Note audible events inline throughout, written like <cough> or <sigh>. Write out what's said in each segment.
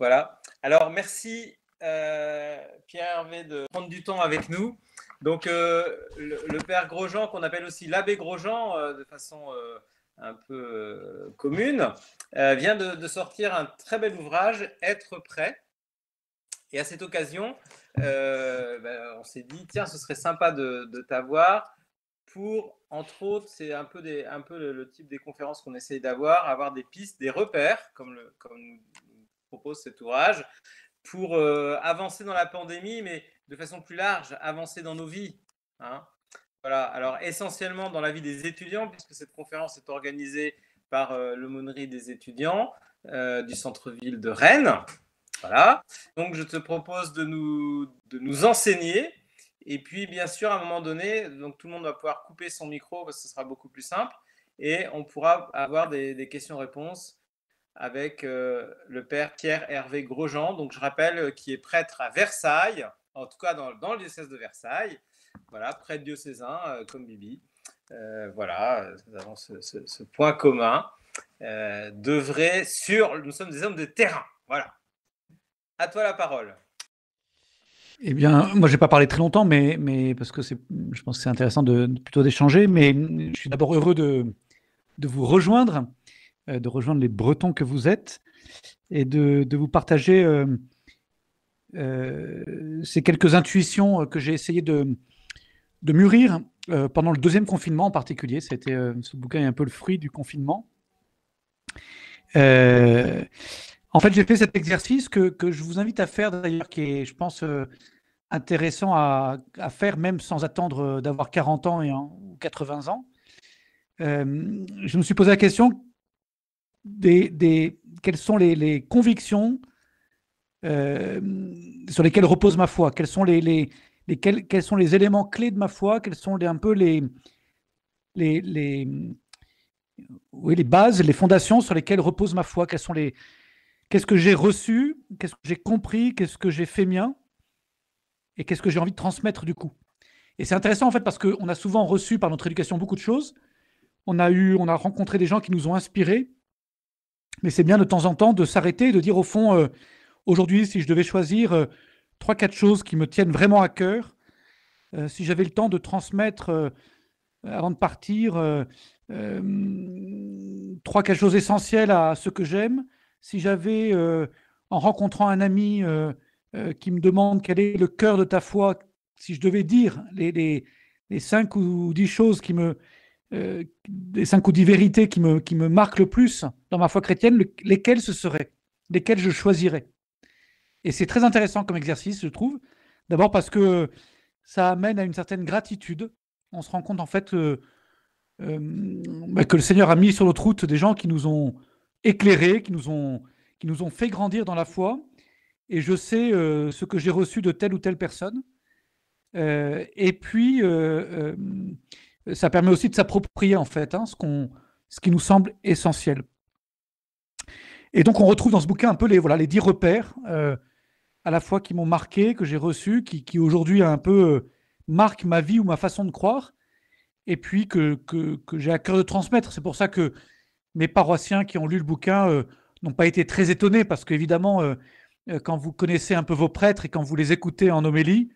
Voilà. Alors, merci euh, Pierre-Hervé de prendre du temps avec nous. Donc, euh, le, père Grosjean, qu'on appelle aussi l'abbé Grosjean euh, de façon un peu commune, vient de, sortir un très bel ouvrage, Être prêt. Et à cette occasion, ben, on s'est dit, tiens, ce serait sympa de, t'avoir pour, entre autres, c'est un peu, le, type des conférences qu'on essaye d'avoir, avoir des pistes, des repères, comme, le, comme propose cet ouvrage pour euh, avancer dans la pandémie, mais de façon plus large, avancer dans nos vies. Hein. Voilà, alors essentiellement dans la vie des étudiants, puisque cette conférence est organisée par euh, l'aumônerie des étudiants euh, du centre-ville de Rennes. Voilà, donc je te propose de nous, de nous enseigner. Et puis, bien sûr, à un moment donné, donc tout le monde va pouvoir couper son micro parce que ce sera beaucoup plus simple et on pourra avoir des, des questions-réponses avec euh, le père Pierre-Hervé Grosjean, donc je rappelle, euh, qui est prêtre à Versailles, en tout cas dans, le diocèse de Versailles, voilà, prêtre diocésain euh, comme Bibi. voilà, nous avons ce, point commun devrait d'œuvrer sur. Nous sommes des hommes de terrain. Voilà. À toi la parole. Eh bien, moi, je n'ai pas parlé très longtemps, mais, mais parce que je pense que c'est intéressant de plutôt d'échanger. Mais je suis d'abord heureux de, de, vous rejoindre euh, de rejoindre les Bretons que vous êtes et de, vous partager euh, euh, ces quelques intuitions que j'ai essayé de, de mûrir pendant le deuxième confinement en particulier. C'était, ce bouquin est un peu le fruit du confinement. en fait, j'ai fait cet exercice que, je vous invite à faire d'ailleurs, qui est, je pense, intéressant à, faire, même sans attendre d'avoir 40 ans et, ou 80 ans. je me suis posé la question quelles sont les, convictions euh, sur lesquelles repose ma foi Quels sont les, sont les éléments clés de ma foi Quels sont les, un peu les, les, les, bases, les fondations sur lesquelles repose ma foi Qu'est-ce que j'ai reçu Qu'est-ce que j'ai compris Qu'est-ce que j'ai fait mien Et qu'est-ce que j'ai envie de transmettre du coup Et c'est intéressant en fait parce qu'on a souvent reçu par notre éducation beaucoup de choses. On a eu, on a rencontré des gens qui nous ont inspirés, mais c'est bien de temps en temps de s'arrêter et de dire au fond, euh, aujourd'hui, si je devais choisir euh, trois, quatre choses qui me tiennent vraiment à cœur, euh, si j'avais le temps de transmettre avant de partir trois, quatre choses essentielles à ce que j'aime, si j'avais, en rencontrant un ami qui me demande quel est le cœur de ta foi, si je devais dire les, les, les cinq ou dix choses qui me, euh, des cinq ou dix vérités qui me, qui me marquent le plus dans ma foi chrétienne, lesquelles ce seraient, lesquelles je choisirais. Et c'est très intéressant comme exercice, je trouve. D'abord parce que ça amène à une certaine gratitude. On se rend compte en fait euh, euh, bah, que le Seigneur a mis sur notre route des gens qui nous ont éclairés, qui nous ont, qui nous ont fait grandir dans la foi. Et je sais ce que j'ai reçu de telle ou telle personne. et puis, ça permet aussi de s'approprier en fait hein, ce, qu'on, ce qui nous semble essentiel. Et donc on retrouve dans ce bouquin un peu les voilà les dix repères euh, à la fois qui m'ont marqué, que j'ai reçu, qui, aujourd'hui un peu euh, marquent ma vie ou ma façon de croire, et puis que, j'ai à cœur de transmettre. C'est pour ça que mes paroissiens qui ont lu le bouquin euh, n'ont pas été très étonnés, parce qu'évidemment, quand vous connaissez un peu vos prêtres et quand vous les écoutez en homélie,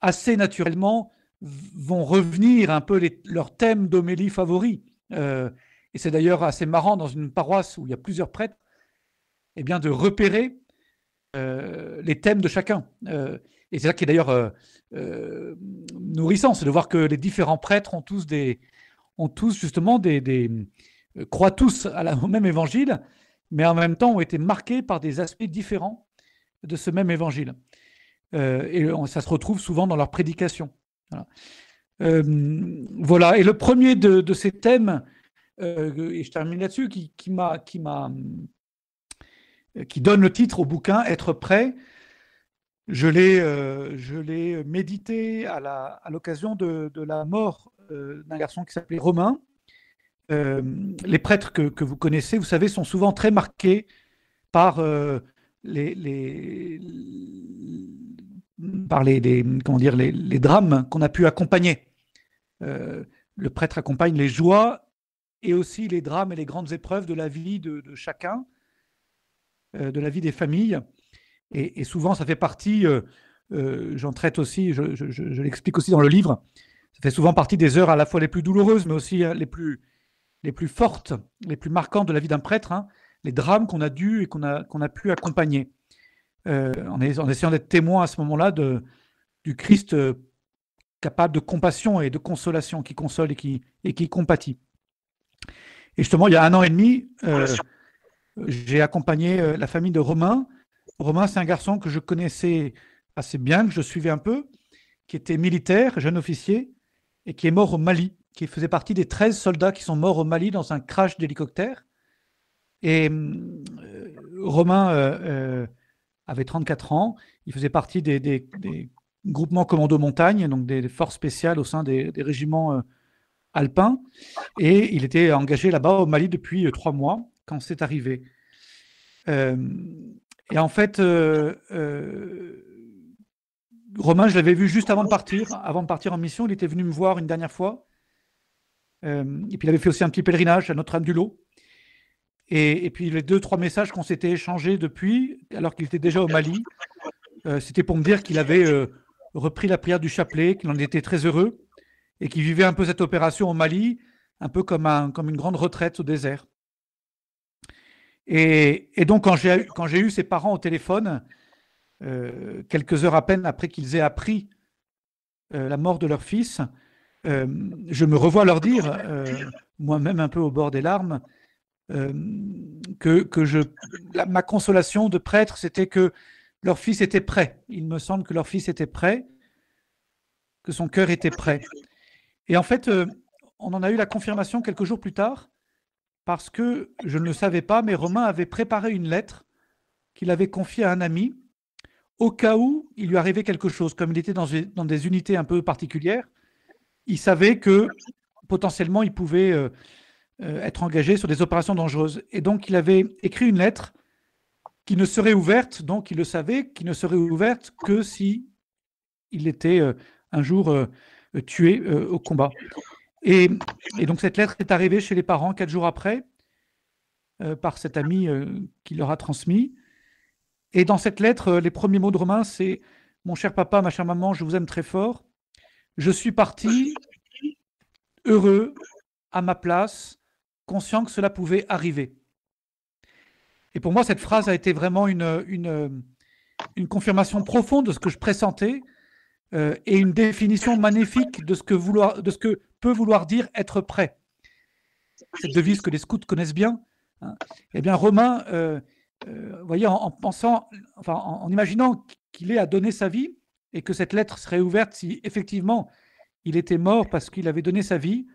assez naturellement, vont revenir un peu les, leurs thèmes d'homélie favoris. Euh, et c'est d'ailleurs assez marrant dans une paroisse où il y a plusieurs prêtres, et eh bien de repérer euh, les thèmes de chacun. Euh, et c'est ça qui est d'ailleurs nourrissant, c'est de voir que les différents prêtres ont tous des, ont tous justement des, croient tous à la, au même évangile, mais en même temps ont été marqués par des aspects différents de ce même évangile. et ça se retrouve souvent dans leur prédication. Euh, voilà. Et le premier de, ces thèmes, euh, et je termine là-dessus, qui, m'a, qui, donne le titre au bouquin Être prêt, je l'ai, euh, médité à, l'occasion de, la mort d'un garçon qui s'appelait Romain. les prêtres que, que, vous connaissez, vous savez, sont souvent très marqués par les, les, par les, comment dire, les, drames qu'on a pu accompagner. Euh, le prêtre accompagne les joies et aussi les drames et les grandes épreuves de la vie de, chacun, euh, de la vie des familles. Et, souvent, ça fait partie, euh, j'en traite aussi, je, l'explique aussi dans le livre, ça fait souvent partie des heures à la fois les plus douloureuses, mais aussi les plus, les plus fortes, les plus marquantes de la vie d'un prêtre, hein, les drames qu'on a dû et qu'on a, qu'on a pu accompagner. Euh, en, essayant d'être témoin à ce moment-là du Christ euh, capable de compassion et de consolation, qui console et qui, et qui compatit. Et justement, il y a un an et demi, euh, j'ai accompagné la famille de Romain. Romain, c'est un garçon que je connaissais assez bien, que je suivais un peu, qui était militaire, jeune officier, et qui est mort au Mali, qui faisait partie des 13 soldats qui sont morts au Mali dans un crash d'hélicoptère. Et Romain euh, avait 34 ans. Il faisait partie des, groupements commando montagne, donc des, forces spéciales au sein des, régiments euh, alpins. Et il était engagé là-bas au Mali depuis euh, trois mois quand c'est arrivé. Euh, et en fait, Romain, je l'avais vu juste avant de partir, avant de partir en mission. Il était venu me voir une dernière fois. et puis il avait fait aussi un petit pèlerinage à Notre-Dame-du-Lot et, puis les deux, trois messages qu'on s'était échangés depuis, alors qu'il était déjà au Mali, euh, c'était pour me dire qu'il avait euh, repris la prière du chapelet, qu'il en était très heureux et qu'il vivait un peu cette opération au Mali, un peu comme, un, comme une grande retraite au désert. Et, donc, quand j'ai, eu ses parents au téléphone, euh, quelques heures à peine après qu'ils aient appris la mort de leur fils, je me revois leur dire, moi-même un peu au bord des larmes, euh, que, que, je, ma consolation de prêtre, c'était que leur fils était prêt. Il me semble que leur fils était prêt, que son cœur était prêt. Et en fait, euh, on en a eu la confirmation quelques jours plus tard, parce que je ne le savais pas, mais Romain avait préparé une lettre qu'il avait confiée à un ami, au cas où il lui arrivait quelque chose, comme il était dans, des unités un peu particulières. Il savait que potentiellement il pouvait euh, euh, être engagé sur des opérations dangereuses. Et donc, il avait écrit une lettre qui ne serait ouverte, donc il le savait, qui ne serait ouverte que si il était euh, un jour euh, tué au combat. Et, et, donc cette lettre est arrivée chez les parents quatre jours après par cet ami qui leur a transmis. Et dans cette lettre, les premiers mots de Romain, c'est Mon cher papa, ma chère maman, je vous aime très fort. Je suis parti heureux, à ma place, conscient que cela pouvait arriver. Et pour moi, cette phrase a été vraiment une, une, confirmation profonde de ce que je pressentais euh, et une définition magnifique de ce, que vouloir, de ce que peut vouloir dire être prêt. Cette devise que les scouts connaissent bien. Hein. Eh bien, Romain, euh, euh voyez, en, pensant, enfin, en, en imaginant qu'il ait à donner sa vie et que cette lettre serait ouverte si effectivement il était mort parce qu'il avait donné sa vie,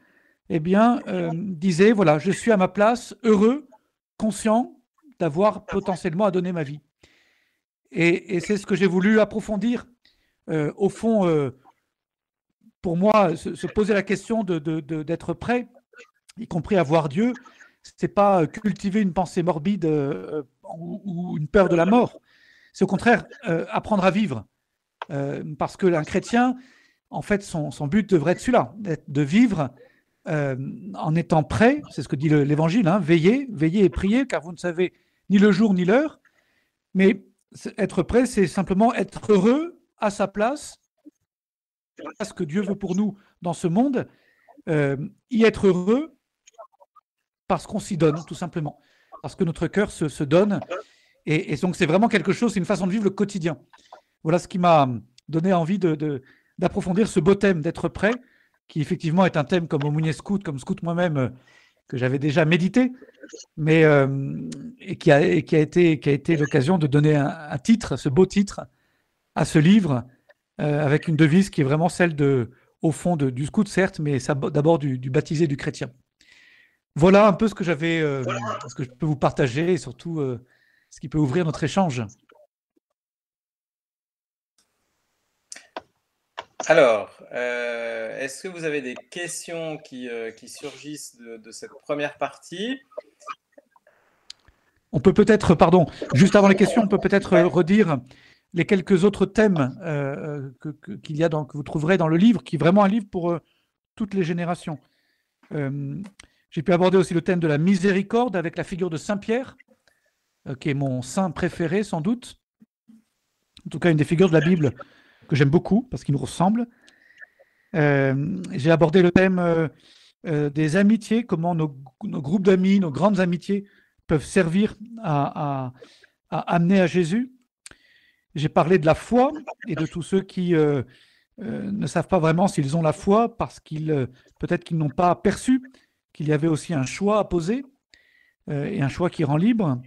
eh bien, euh, disait, voilà, je suis à ma place, heureux, conscient d'avoir potentiellement à donner ma vie. Et, c'est ce que j'ai voulu approfondir. Euh, au fond, euh, pour moi, se, poser la question d'être de, prêt, y compris à voir Dieu, n'est pas cultiver une pensée morbide ou, une peur de la mort. C'est au contraire apprendre à vivre. parce que chrétien, en fait, son, son but devrait être celui-là, de vivre euh, en étant prêt, c'est ce que dit l'Évangile, hein, veillez, veillez et priez, car vous ne savez ni le jour ni l'heure. Mais être prêt, c'est simplement être heureux à sa place, à ce que Dieu veut pour nous dans ce monde, euh, y être heureux parce qu'on s'y donne, tout simplement, parce que notre cœur se, donne. Et, donc c'est vraiment quelque chose, c'est une façon de vivre le quotidien. Voilà ce qui m'a donné envie d'approfondir ce beau thème d'être prêt qui effectivement est un thème comme Mounier Scout, comme Scout moi-même, euh, que j'avais déjà médité, mais euh, et qui, a, qui a été, l'occasion de donner un, titre, ce beau titre, à ce livre, euh, avec une devise qui est vraiment celle de, au fond, du scout, certes, mais d'abord du, baptisé, du chrétien. Voilà un peu ce que j'avais, ce que je peux vous partager et surtout ce qui peut ouvrir notre échange. Alors, euh, est-ce que vous avez des questions qui, euh, qui surgissent de, cette première partie On peut peut-être, pardon, juste avant les questions, on peut peut-être redire les quelques autres thèmes euh, qu'il y a donc que vous trouverez dans le livre, qui est vraiment un livre pour toutes les générations. J'ai pu aborder aussi le thème de la miséricorde avec la figure de Saint Pierre, qui est mon saint préféré sans doute, en tout cas une des figures de la Bible que j'aime beaucoup parce qu'il nous ressemble. Euh, j'ai abordé le thème euh, euh, des amitiés, comment nos, groupes d'amis, nos grandes amitiés peuvent servir à, amener à Jésus. J'ai parlé de la foi et de tous ceux qui ne savent pas vraiment s'ils ont la foi parce qu'ils peut-être qu'ils n'ont pas perçu qu'il y avait aussi un choix à poser et un choix qui rend libre.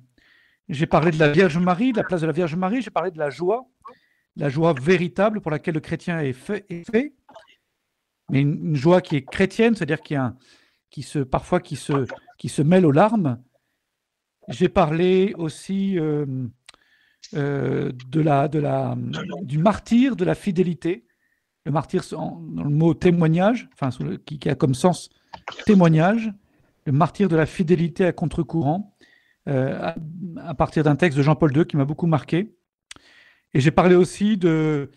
J'ai parlé de la Vierge Marie, de la place de la Vierge Marie, j'ai parlé de la joie, la joie véritable pour laquelle le chrétien est fait, mais une, joie qui est chrétienne, c'est-à-dire qui, qui, se, parfois qui se, qui se mêle aux larmes. J'ai parlé aussi euh, euh, de la, du martyr, de la fidélité. Le martyr, dans le mot témoignage, enfin, qui, a comme sens témoignage, le martyr de la fidélité à contre-courant, euh, à, partir d'un texte de Jean-Paul II qui m'a beaucoup marqué. Et j'ai parlé aussi de,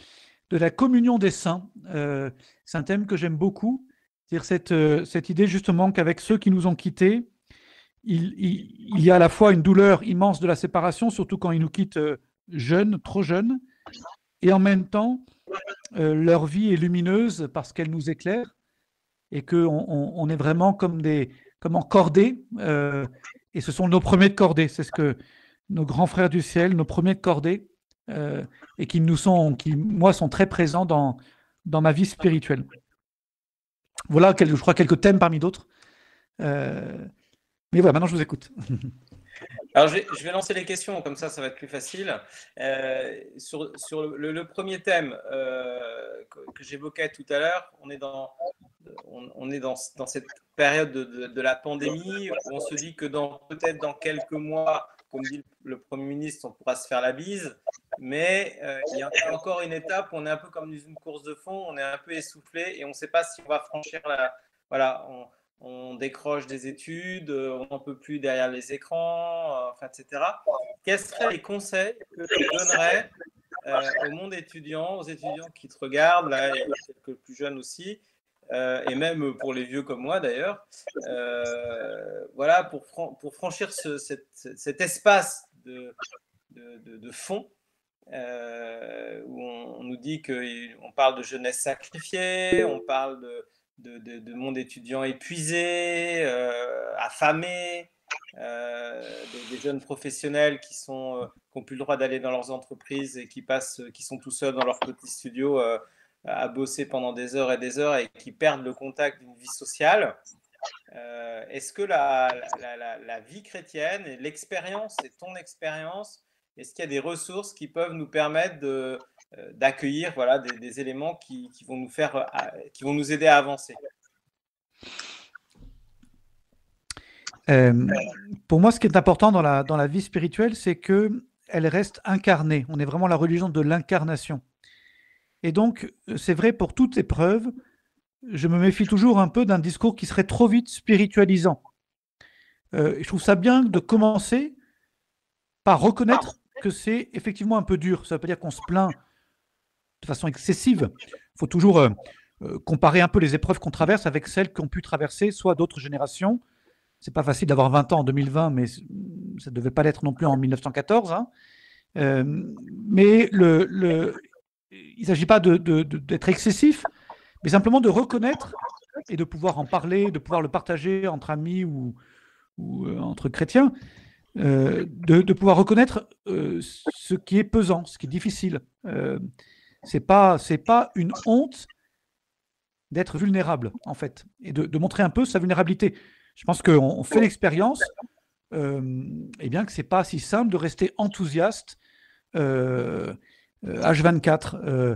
de la communion des saints. Euh, c'est un thème que j'aime beaucoup. C'est-à-dire cette, euh, cette idée justement qu'avec ceux qui nous ont quittés, il, y a à la fois une douleur immense de la séparation, surtout quand ils nous quittent euh, jeunes, trop jeunes, et en même temps, leur vie est lumineuse parce qu'elle nous éclaire et qu'on on, est vraiment comme des comme en cordée, et ce sont nos premiers de cordée, c'est ce que nos grands frères du ciel, nos premiers de cordée, euh, et qui nous sont, qui moi sont très présents dans, dans ma vie spirituelle. Voilà, je crois quelques thèmes parmi d'autres. Euh, mais voilà, maintenant je vous écoute. <laughs> Alors je vais, lancer les questions, comme ça ça va être plus facile. Euh, sur, sur le, premier thème que, j'évoquais tout à l'heure, on est dans, on, est dans, dans, cette période de, de, la pandémie où on se dit que dans peut-être dans quelques mois, comme dit le Premier ministre, on pourra se faire la bise. Mais euh, il y a encore une étape, on est un peu comme dans une course de fond, on est un peu essoufflé et on ne sait pas si on va franchir la. Voilà, on, décroche des études, euh, on n'en peut plus derrière les écrans, euh, etc. Quels seraient les conseils que tu donnerais au monde étudiant, aux étudiants qui te regardent, là, et quelques plus jeunes aussi, euh, et même pour les vieux comme moi d'ailleurs. Euh, voilà, pour, pour franchir cet, espace de, fond euh, où on, nous dit qu'on parle de jeunesse sacrifiée, on parle de, monde étudiant épuisé, affamé. Des, jeunes professionnels qui sont qui ont plus le droit d'aller dans leurs entreprises et qui passent qui sont tout seuls dans leur petit studio à bosser pendant des heures et des heures et qui perdent le contact d'une vie sociale. Euh, est-ce que la, vie chrétienne l'expérience et ton expérience, est-ce qu'il y a des ressources qui peuvent nous permettre euh, d'accueillir voilà, des, éléments qui, vont nous faire, euh, qui vont nous aider à avancer pour moi, ce qui est important dans la, dans la vie spirituelle, c'est que elle reste incarnée. On est vraiment la religion de l'incarnation. Et donc, euh, c'est vrai pour toute épreuve, je me méfie toujours un peu d'un discours qui serait trop vite spiritualisant. Euh, je trouve ça bien de commencer par reconnaître que c'est effectivement un peu dur. Ça ne veut pas dire qu'on se plaint de façon excessive. Il faut toujours euh, comparer un peu les épreuves qu'on traverse avec celles qu'ont pu traverser soit d'autres générations. Ce n'est pas facile d'avoir 20 ans en 2020, mais ça ne devait pas l'être non plus en 1914. Hein. mais le, le, il ne s'agit pas d'être de, excessif, mais simplement de reconnaître et de pouvoir en parler, de pouvoir le partager entre amis ou, ou euh, entre chrétiens, euh, de, de, pouvoir reconnaître euh, ce qui est pesant, ce qui est difficile. c'est pas c'est pas une honte d'être vulnérable en fait et de, de, montrer un peu sa vulnérabilité. Je pense qu'on fait l'expérience, et bien que c'est pas si simple de rester enthousiaste. H24. Euh, euh,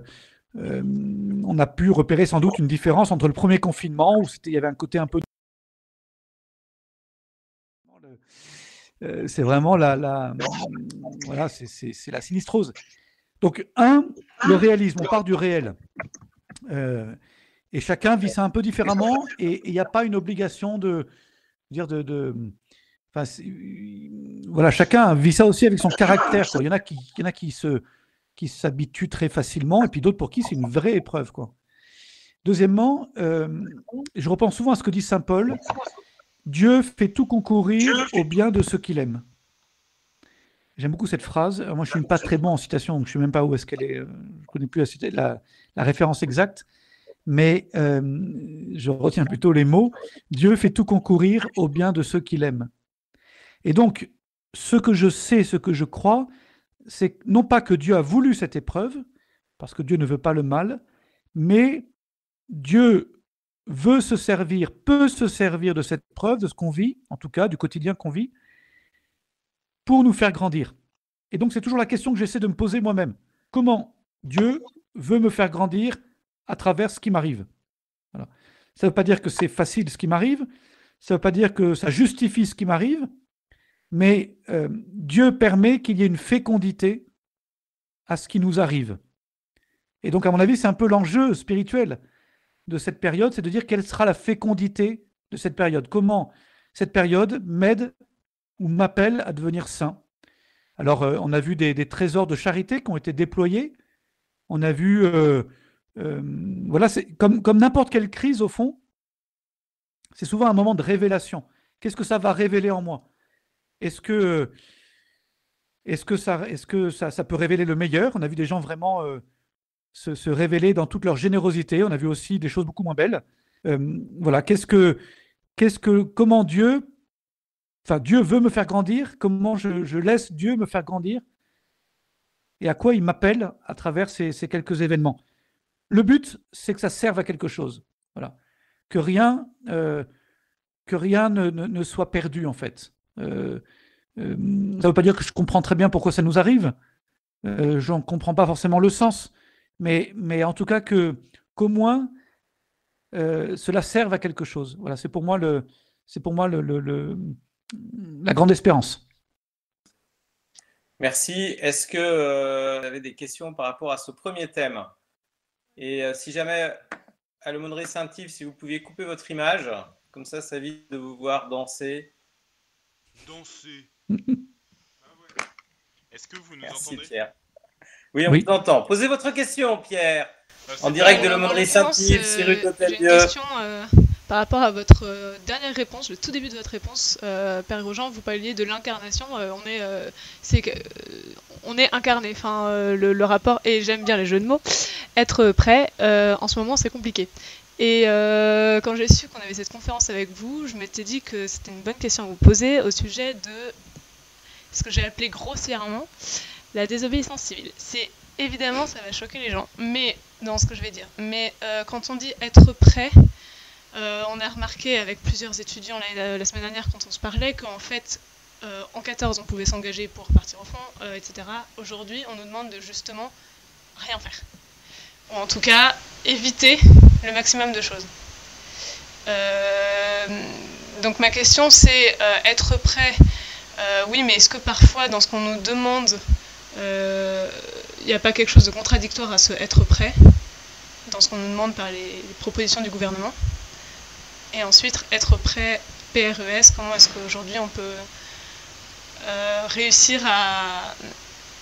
euh, on a pu repérer sans doute une différence entre le premier confinement, où il y avait un côté un peu c'est vraiment la, la voilà, c'est la sinistrose. Donc un, le réalisme, on part du réel. et chacun vit ça un peu différemment et il n'y a pas une obligation de dire de, voilà, chacun vit ça aussi avec son caractère. Il y il y en a qui se qui s'habituent très facilement, et puis d'autres pour qui c'est une vraie épreuve. Quoi. Deuxièmement, euh, je repense souvent à ce que dit Saint Paul, Dieu fait tout concourir au bien de ceux qu'il aime. J'aime beaucoup cette phrase. Moi, je ne suis pas très bon en citation, donc je ne sais même pas où est-ce qu'elle est. Euh, je ne connais plus la, la, référence exacte, mais euh, je retiens plutôt les mots. Dieu fait tout concourir au bien de ceux qu'il aime. Et donc, ce que je sais, ce que je crois, c'est non pas que Dieu a voulu cette épreuve, parce que Dieu ne veut pas le mal, mais Dieu veut se servir, peut se servir de cette preuve, de ce qu'on vit, en tout cas du quotidien qu'on vit, pour nous faire grandir. Et donc c'est toujours la question que j'essaie de me poser moi-même. Comment Dieu veut me faire grandir à travers ce qui m'arrive Ça ne veut pas dire que c'est facile ce qui m'arrive, ça ne veut pas dire que ça justifie ce qui m'arrive, mais euh, Dieu permet qu'il y ait une fécondité à ce qui nous arrive. Et donc, à mon avis, c'est un peu l'enjeu spirituel de cette période, c'est de dire quelle sera la fécondité de cette période, comment cette période m'aide ou m'appelle à devenir saint. Alors, euh, on a vu des, trésors de charité qui ont été déployés, on a vu, euh, voilà, c'est comme n'importe quelle crise, au fond, c'est souvent un moment de révélation. Qu'est-ce que ça va révéler en moi est-ce que, est que, ça, est que ça, peut révéler le meilleur On a vu des gens vraiment euh, se, révéler dans toute leur générosité. On a vu aussi des choses beaucoup moins belles. Euh, voilà, qu'est-ce que, qu'est-ce que, comment Dieu, enfin Dieu veut me faire grandir Comment je, laisse Dieu me faire grandir Et à quoi il m'appelle à travers ces, quelques événements Le but, c'est que ça serve à quelque chose. Voilà, que rien, euh, que rien ne soit perdu en fait. Euh, euh, ça ne veut pas dire que je comprends très bien pourquoi ça nous arrive. Euh, J'en comprends pas forcément le sens. Mais, mais en tout cas, que qu'au moins euh, cela serve à quelque chose. Voilà, c'est pour moi le, pour moi le, la grande espérance. Merci. Est-ce que vous avez des questions par rapport à ce premier thème Et si jamais, à l'aumônerie Saint-Yves, si vous pouviez couper votre image, comme ça, ça évite de vous voir danser Danser. <laughs> Ah Est-ce que vous nous entendez Oui, on vous entend. Posez votre question, Pierre. Ah, en direct de l'homme Saint-Yves, euh, J'ai une question euh, par rapport à votre euh, dernière réponse, le tout début de votre réponse, euh, Père Grosjean. Vous parliez de l'incarnation. on est, c'est, on est incarné. Enfin, le, le, rapport et j'aime bien les jeux de mots. Être prêt. en ce moment, c'est compliqué. Et euh, quand j'ai su qu'on avait cette conférence avec vous, je m'étais dit que c'était une bonne question à vous poser au sujet de ce que j'ai appelé grossièrement la désobéissance civile. C'est évidemment, ça va choquer les gens, mais dans ce que je vais dire. Mais euh, quand on dit être prêt, euh, on a remarqué avec plusieurs étudiants la, semaine dernière quand on se parlait qu'en fait, en 14, on pouvait s'engager pour partir au fond, etc. Aujourd'hui, on nous demande de justement rien faire. Ou en tout cas, éviter le maximum de choses. Euh, donc ma question c'est euh, être prêt, euh, oui, mais est-ce que parfois dans ce qu'on nous demande, il n'y a pas quelque chose de contradictoire à ce être prêt, dans ce qu'on nous demande par les, les propositions du gouvernement Et ensuite, être prêt PRES, comment est-ce qu'aujourd'hui on peut réussir à,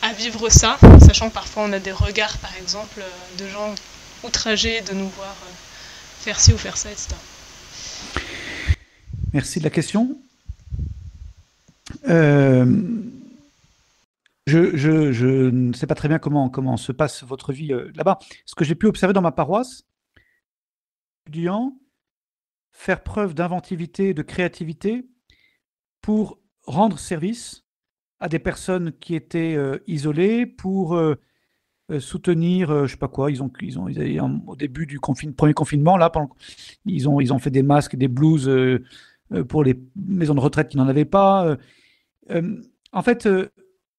à vivre ça, sachant que parfois on a des regards, par exemple, euh, de gens outragés de nous voir euh, faire ci ou faire ça, etc. Merci de la question. Euh, je, ne sais pas très bien comment, comment se passe votre vie là-bas. Ce que j'ai pu observer dans ma paroisse, étudiants, faire preuve d'inventivité, de créativité pour rendre service à des personnes qui étaient euh, isolées pour euh, euh, soutenir, je sais pas quoi, ils ont, ils ont, ils avaient, au début du premier confinement, là, pendant, ils, ont, ils ont fait des masques, des blouses pour les maisons de retraite qui n'en avaient pas. en fait,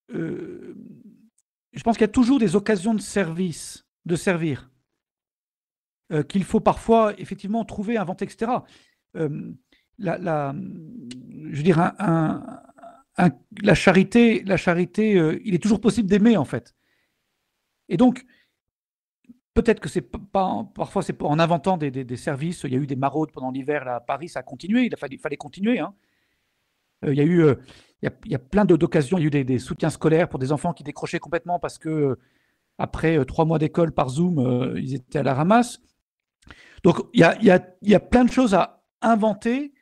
je pense qu'il y a toujours des occasions de service, de servir, qu'il faut parfois, effectivement, trouver, inventer, etc. La, je veux dire, un la charité, la charité euh, il est toujours possible d'aimer en fait. Et donc, peut-être que c'est pas, parfois c'est en inventant des, services. Il y a eu des maraudes pendant l'hiver à Paris, ça a continué. Il a fallu, fallait continuer. Hein. Euh, il y a eu, euh, il, y a, plein d'occasions. Il y a eu des, soutiens scolaires pour des enfants qui décrochaient complètement parce que après trois mois d'école par Zoom, ils étaient à la ramasse. Donc, il y, il, y a, il y a plein de choses à inventer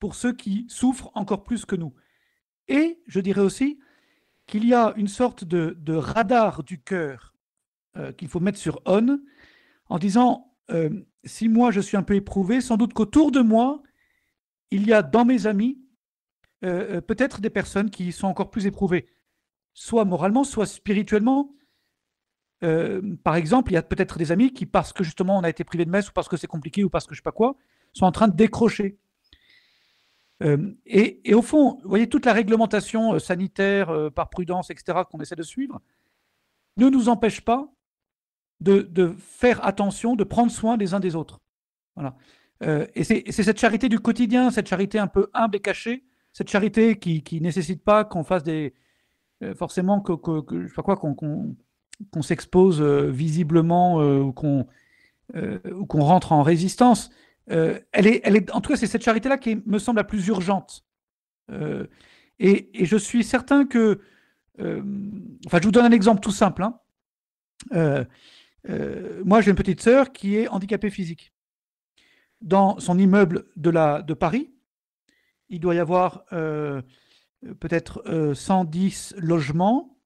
pour ceux qui souffrent encore plus que nous. Et je dirais aussi qu'il y a une sorte de, radar du cœur euh, qu'il faut mettre sur on en disant euh, si moi je suis un peu éprouvé, sans doute qu'autour de moi, il y a dans mes amis euh, peut-être des personnes qui sont encore plus éprouvées, soit moralement, soit spirituellement. par exemple, il y a peut-être des amis qui, parce que justement on a été privé de messe, ou parce que c'est compliqué, ou parce que je sais pas quoi, sont en train de décrocher. Euh, et, au fond, vous voyez, toute la réglementation euh, sanitaire euh, par prudence, etc., qu'on essaie de suivre, ne nous empêche pas de, faire attention, de prendre soin des uns des autres. Voilà. et c'est cette charité du quotidien, cette charité un peu humble et cachée, cette charité qui ne nécessite pas qu'on fasse des. forcément, que, que, que, sais pas quoi, qu'on s'expose visiblement ou qu'on rentre en résistance. Euh, elle, est, en tout cas, c'est cette charité-là qui me semble la plus urgente. Euh, et, je suis certain que, euh, enfin, je vous donne un exemple tout simple. Hein. moi, j'ai une petite sœur qui est handicapée physique. Dans son immeuble de, de Paris, il doit y avoir peut-être 110 logements.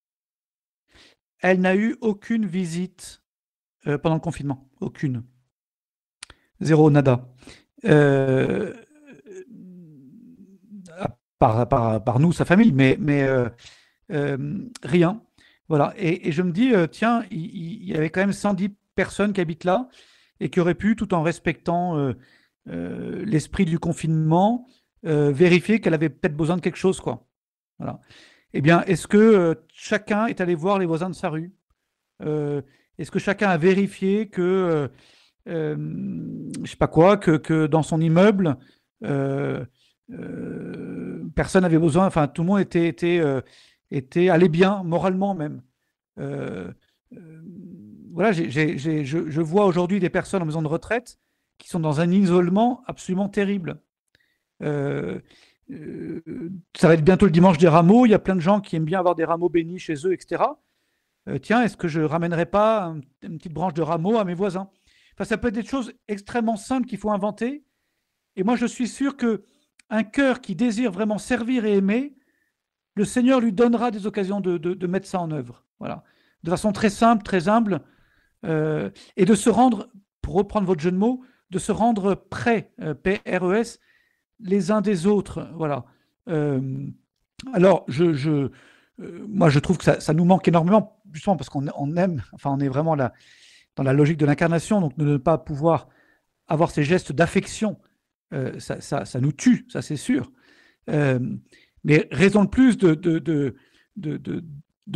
Elle n'a eu aucune visite pendant le confinement, aucune. Zéro, nada. Euh, par, nous, sa famille, mais, mais euh, euh, rien. Voilà. Et, je me dis, tiens, il, y avait quand même 110 personnes qui habitent là et qui auraient pu, tout en respectant l'esprit du confinement, vérifier qu'elle avait peut-être besoin de quelque chose, quoi. Voilà. Eh bien, est-ce que chacun est allé voir les voisins de sa rue Est-ce que chacun a vérifié que euh, je sais pas quoi, que, dans son immeuble, euh, euh, personne n'avait besoin, enfin tout le monde était, était, était allait bien, moralement même. voilà, je, vois aujourd'hui des personnes en maison de retraite qui sont dans un isolement absolument terrible. ça va être bientôt le dimanche des rameaux. Il y a plein de gens qui aiment bien avoir des rameaux bénis chez eux, etc. tiens, est-ce que je ramènerai pas une petite branche de rameaux à mes voisins ça peut être des choses extrêmement simples qu'il faut inventer. Et moi, je suis sûr que un cœur qui désire vraiment servir et aimer, le Seigneur lui donnera des occasions de, mettre ça en œuvre. Voilà. De façon très simple, très humble, euh, et de se rendre, pour reprendre votre jeu de mots, de se rendre prêts, pres euh, p e les uns des autres. Voilà. Euh, alors, je, je moi, je trouve que ça, nous manque énormément, justement, parce qu'on aime, enfin, on est vraiment là dans la logique de l'incarnation, donc ne pas pouvoir avoir ces gestes d'affection, euh, ça, nous tue, ça c'est sûr. Euh, mais raison de plus de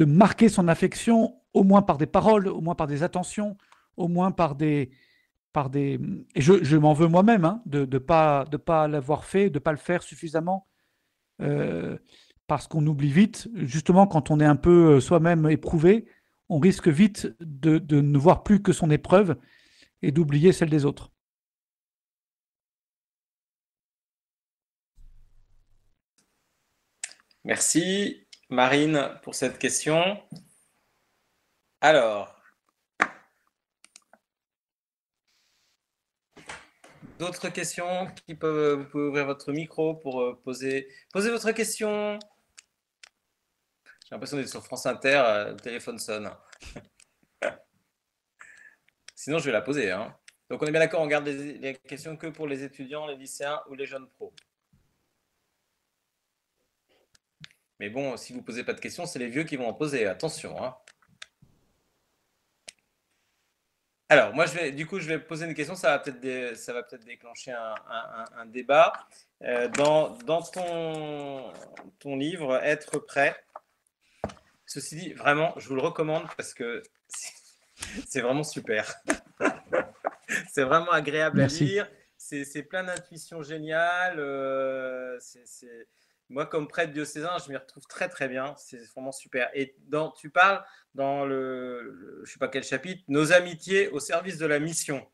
marquer son affection, au moins par des paroles, au moins par des attentions, au moins par des... Par des... Et je, m'en veux moi-même hein, de ne pas, de pas l'avoir fait, de ne pas le faire suffisamment. Euh, parce qu'on oublie vite, justement quand on est un peu soi-même éprouvé, on risque vite de, ne voir plus que son épreuve et d'oublier celle des autres. Merci Marine pour cette question. Alors, d'autres questions qui peuvent, Vous pouvez ouvrir votre micro pour euh, poser, poser votre question. J'ai l'impression d'être sur France Inter, euh, le téléphone sonne. <laughs> Sinon, je vais la poser. Hein. Donc, on est bien d'accord, on garde les, questions que pour les étudiants, les lycéens ou les jeunes pros. Mais bon, si vous ne posez pas de questions, c'est les vieux qui vont en poser. Attention. Hein. Alors, moi, je vais, du coup, je vais poser une question. Ça va peut-être, peut-être déclencher un, débat. Euh, dans, ton livre, Être prêt, Ceci dit, vraiment, je vous le recommande parce que <laughs> c'est vraiment super. <laughs> c'est vraiment agréable à lire. C'est plein d'intuitions géniales. Euh, moi, comme prêtre diocésain, je m'y retrouve très très bien. C'est vraiment super. Et dans, tu parles dans le, je sais pas quel chapitre, nos amitiés au service de la mission.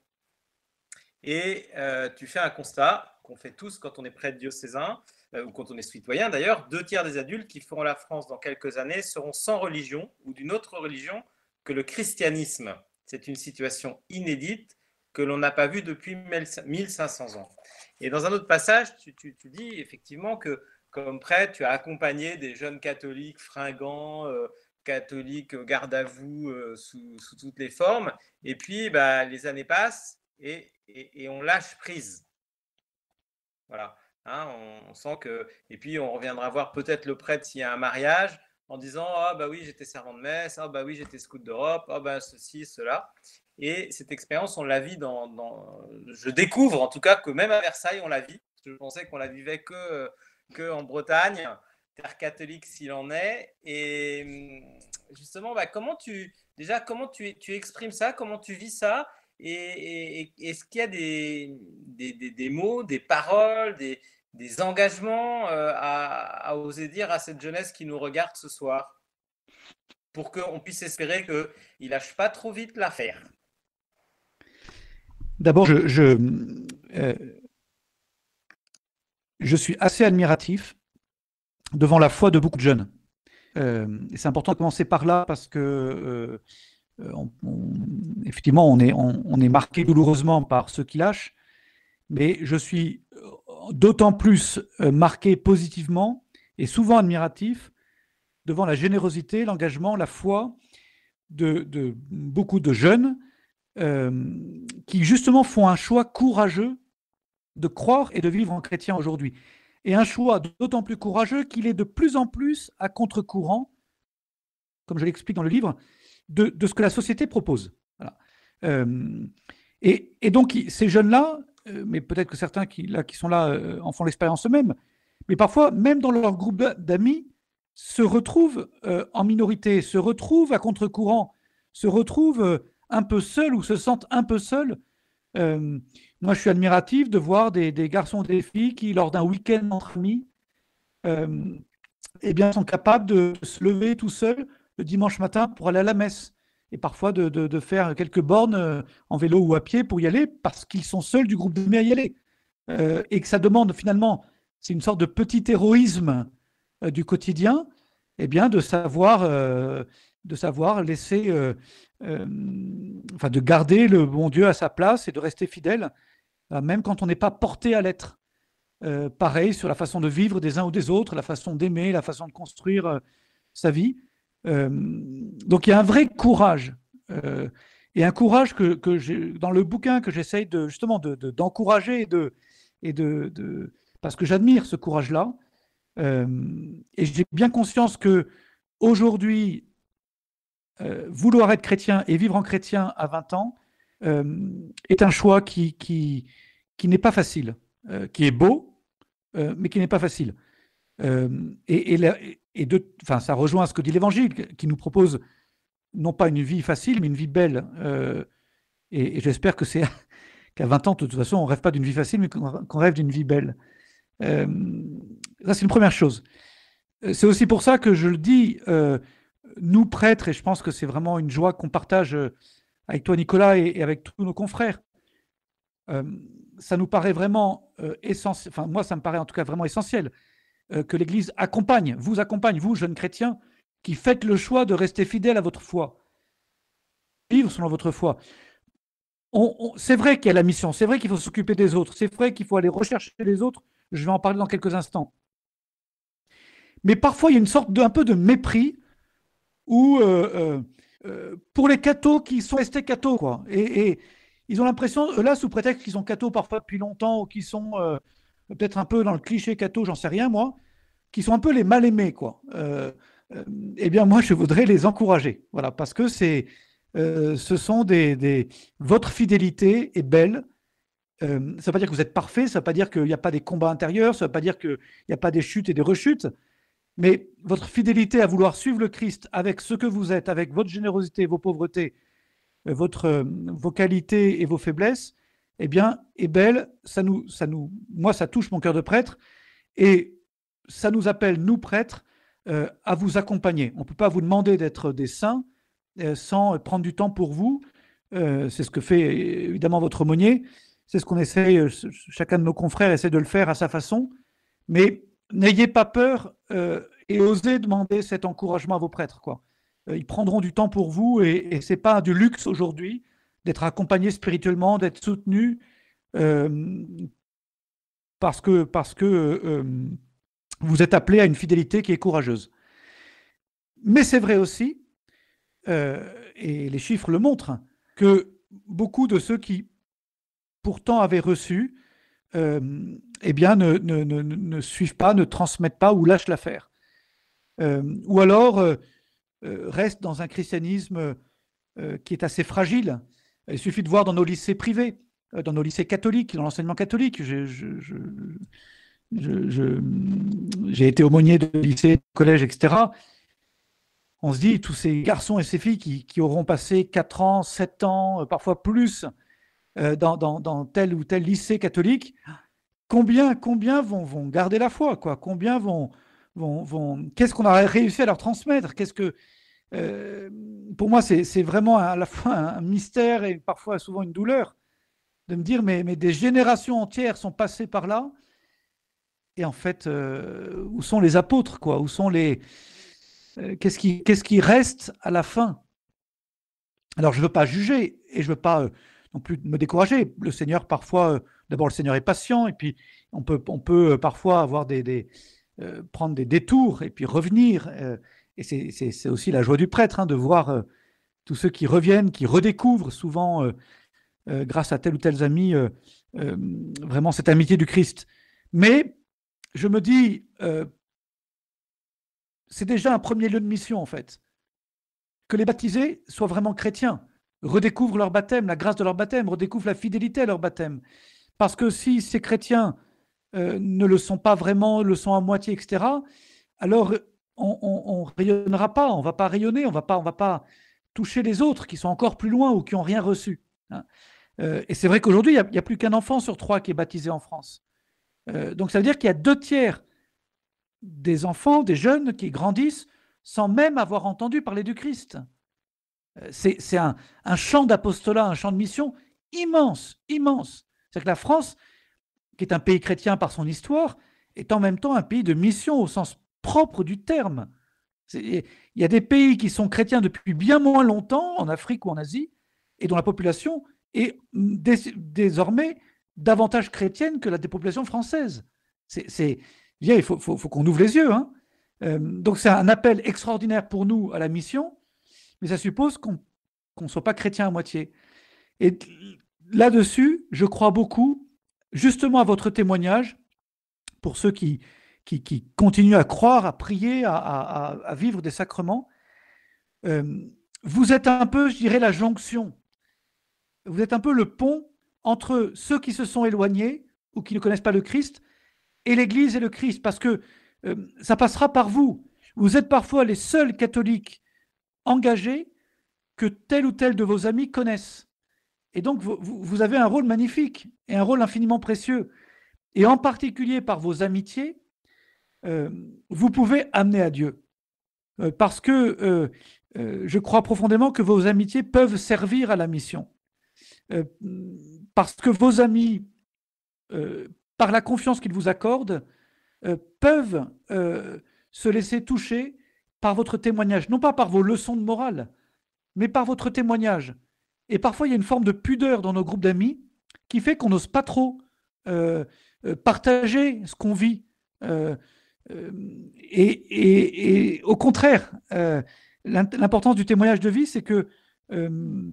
Et euh, tu fais un constat qu'on fait tous quand on est prêtre diocésain, euh, ou quand on est citoyen d'ailleurs, deux tiers des adultes qui feront la France dans quelques années seront sans religion ou d'une autre religion que le christianisme. C'est une situation inédite que l'on n'a pas vue depuis 1500 ans. Et dans un autre passage, tu, tu, dis effectivement que comme prêtre, tu as accompagné des jeunes catholiques fringants, euh, catholiques garde à vous euh, sous, sous, toutes les formes. Et puis, bah, les années passent et, et, et on lâche prise. Voilà. Hein, on, sent que. Et puis, on reviendra voir peut-être le prêtre s'il y a un mariage en disant Ah, bah oui, j'étais servant de messe, ah, bah oui, j'étais scout d'Europe, ah, bah ceci, cela. Et cette expérience, on la vit dans, Je découvre en tout cas que même à Versailles, on la vit. Je pensais qu'on la vivait que, que en Bretagne, terre catholique s'il en est. Et hum, justement, bah, comment tu. Déjà, comment tu, tu exprimes ça Comment tu vis ça et, est-ce qu'il y a des des, des, des, mots, des paroles, des, des engagements euh, à, oser dire à cette jeunesse qui nous regarde ce soir pour qu'on puisse espérer qu'il ne lâche pas trop vite l'affaire D'abord, je, euh, je, suis assez admiratif devant la foi de beaucoup de jeunes. Euh, c'est important de commencer par là parce que euh, effectivement, on est, on, on est marqué douloureusement par ceux qui lâchent, mais je suis d'autant plus euh, marqué positivement et souvent admiratif devant la générosité, l'engagement, la foi de, beaucoup de jeunes euh, qui justement font un choix courageux de croire et de vivre en chrétien aujourd'hui. Et un choix d'autant plus courageux qu'il est de plus en plus à contre-courant, comme je l'explique dans le livre, de, ce que la société propose. Euh, et, donc ces jeunes-là euh, mais peut-être que certains qui, là, qui sont là euh, en font l'expérience eux-mêmes, mais parfois, même dans leur groupe d'amis, se retrouvent euh, en minorité, se retrouvent à contre-courant, se retrouvent un peu seuls ou se sentent un peu seuls. moi, je suis admiratif de voir des, garçons et des filles qui, lors d'un week-end entre amis, eh bien, sont capables de se lever tout seuls le dimanche matin pour aller à la messe et parfois de, faire quelques bornes euh, en vélo ou à pied pour y aller parce qu'ils sont seuls du groupe mais à y aller. Euh, et que ça demande finalement, c'est une sorte de petit héroïsme euh, du quotidien, et eh bien de savoir, de savoir laisser, enfin de garder le bon Dieu à sa place et de rester fidèle, même quand on n'est pas porté à l'être. pareil sur la façon de vivre des uns ou des autres, la façon d'aimer, la façon de construire sa vie. Euh, donc il y a un vrai courage. Euh, et un courage que, que dans le bouquin que j'essaye de, justement d'encourager de, et, de, parce que j'admire ce courage-là. Euh, et j'ai bien conscience que aujourd'hui, vouloir être chrétien et vivre en chrétien à 20 ans est un choix qui, qui, n'est pas facile, qui est beau, mais qui n'est pas facile. et, et et de, enfin, ça rejoint ce que dit l'Évangile, qui nous propose non pas une vie facile, mais une vie belle. Euh, et, j'espère que c'est <laughs> qu'à 20 ans, de toute façon, on rêve pas d'une vie facile, mais qu'on rêve d'une vie belle. Euh, ça, c'est une première chose. Euh, c'est aussi pour ça que je le dis, euh, nous prêtres, et je pense que c'est vraiment une joie qu'on partage avec toi, Nicolas, et, avec tous nos confrères. ça nous paraît vraiment essentiel, enfin moi ça me paraît en tout cas vraiment essentiel euh, que l'Église accompagne, vous accompagne, vous, jeunes chrétiens, qui faites le choix de rester fidèle à votre foi, vivre selon votre foi. c'est vrai qu'il y a la mission, c'est vrai qu'il faut s'occuper des autres, c'est vrai qu'il faut aller rechercher les autres, je vais en parler dans quelques instants. Mais parfois, il y a une sorte de, peu de mépris où, euh, euh, pour les cathos qui sont restés cathos, quoi. Et, ils ont l'impression, là, sous prétexte qu'ils sont cathos parfois depuis longtemps ou qu'ils sont peut-être un peu dans le cliché catho, j'en sais rien moi, qui sont un peu les mal aimés, quoi. Euh, euh, eh bien, moi, je voudrais les encourager, voilà, parce que c'est, euh, ce sont des, votre fidélité est belle. ça ne veut pas dire que vous êtes parfait, ça ne veut pas dire qu'il n'y a pas des combats intérieurs, ça ne veut pas dire qu'il n'y a pas des chutes et des rechutes, mais votre fidélité à vouloir suivre le Christ avec ce que vous êtes, avec votre générosité, vos pauvretés, votre, vos qualités et vos faiblesses, eh bien, est belle. Ça nous, ça nous, moi, ça touche mon cœur de prêtre et ça nous appelle, nous prêtres, euh, à vous accompagner. On ne peut pas vous demander d'être des saints euh, sans prendre du temps pour vous. Euh, c'est ce que fait évidemment votre aumônier. C'est ce qu'on essaye, chacun de nos confrères essaie de le faire à sa façon. Mais n'ayez pas peur et osez demander cet encouragement à vos prêtres. Quoi. ils prendront du temps pour vous et, et ce n'est pas du luxe aujourd'hui d'être accompagné spirituellement, d'être soutenu, euh, parce que, parce que euh, euh, vous êtes appelé à une fidélité qui est courageuse. Mais c'est vrai aussi, et les chiffres le montrent, que beaucoup de ceux qui pourtant avaient reçu, eh bien, ne, suivent pas, ne transmettent pas ou lâchent l'affaire. ou alors restent dans un christianisme qui est assez fragile, il suffit de voir dans nos lycées privés, euh, dans nos lycées catholiques, dans l'enseignement catholique. j'ai été aumônier de lycée, de collège, etc. On se dit, tous ces garçons et ces filles qui, auront passé 4 ans, 7 ans, euh, parfois plus, euh, dans, tel ou tel lycée catholique, combien, combien vont, vont garder la foi quoi Combien vont, vont, Qu'est-ce qu'on a réussi à leur transmettre Qu'est-ce que, euh, pour moi, c'est vraiment à la fois un mystère et parfois souvent une douleur de me dire, mais, mais des générations entières sont passées par là. Et en fait, euh, où sont les apôtres quoi Où sont les euh, Qu'est-ce qui, qu'est-ce qui reste à la fin Alors, je ne veux pas juger et je ne veux pas non plus me décourager. Le Seigneur, parfois, d'abord, le Seigneur est patient et puis on peut, on peut parfois avoir des, des prendre des détours et puis revenir. Et c'est aussi la joie du prêtre hein, de voir euh, tous ceux qui reviennent, qui redécouvrent souvent, euh, euh, grâce à tel ou tel amis vraiment cette amitié du Christ. Mais je me dis, c'est déjà un premier lieu de mission en fait. Que les baptisés soient vraiment chrétiens, redécouvrent leur baptême, la grâce de leur baptême, redécouvrent la fidélité à leur baptême. Parce que si ces chrétiens ne le sont pas vraiment, le sont à moitié, etc., alors on, ne rayonnera pas, on va pas rayonner, on va pas, on va pas toucher les autres qui sont encore plus loin ou qui ont rien reçu. Hein. Euh, et c'est vrai qu'aujourd'hui, il n'y a, plus qu'un enfant sur trois qui est baptisé en France. Euh, donc ça veut dire qu'il y a deux tiers des enfants, des jeunes qui grandissent sans même avoir entendu parler du Christ. Euh, c'est un, un, champ d'apostolat, un champ de mission immense, immense. C'est-à-dire que la France, qui est un pays chrétien par son histoire, est en même temps un pays de mission au sens propre du terme. Il y a des pays qui sont chrétiens depuis bien moins longtemps, en Afrique ou en Asie, et dont la population est désormais davantage chrétienne que la population française. C'est, il faut, qu'on ouvre les yeux. Hein. Euh, donc c'est un appel extraordinaire pour nous à la mission, mais ça suppose qu'on ne soit pas chrétien à moitié. Et là-dessus, je crois beaucoup, justement à votre témoignage, pour ceux qui, qui, continue continuent à croire, à prier, à, vivre des sacrements, euh, vous êtes un peu, je dirais, la jonction. Vous êtes un peu le pont entre ceux qui se sont éloignés ou qui ne connaissent pas le Christ et l'Église et le Christ, parce que euh, ça passera par vous. Vous êtes parfois les seuls catholiques engagés que tel ou tel de vos amis connaissent. Et donc, vous avez un rôle magnifique et un rôle infiniment précieux. Et en particulier par vos amitiés, euh, vous pouvez amener à Dieu. Euh, parce que euh, je crois profondément que vos amitiés peuvent servir à la mission. parce que vos amis, par la confiance qu'ils vous accordent, peuvent se laisser toucher par votre témoignage, non pas par vos leçons de morale, mais par votre témoignage. Et parfois, il y a une forme de pudeur dans nos groupes d'amis qui fait qu'on n'ose pas trop partager ce qu'on vit. Euh, et, et, au contraire, euh, l'importance du témoignage de vie, c'est que, euh,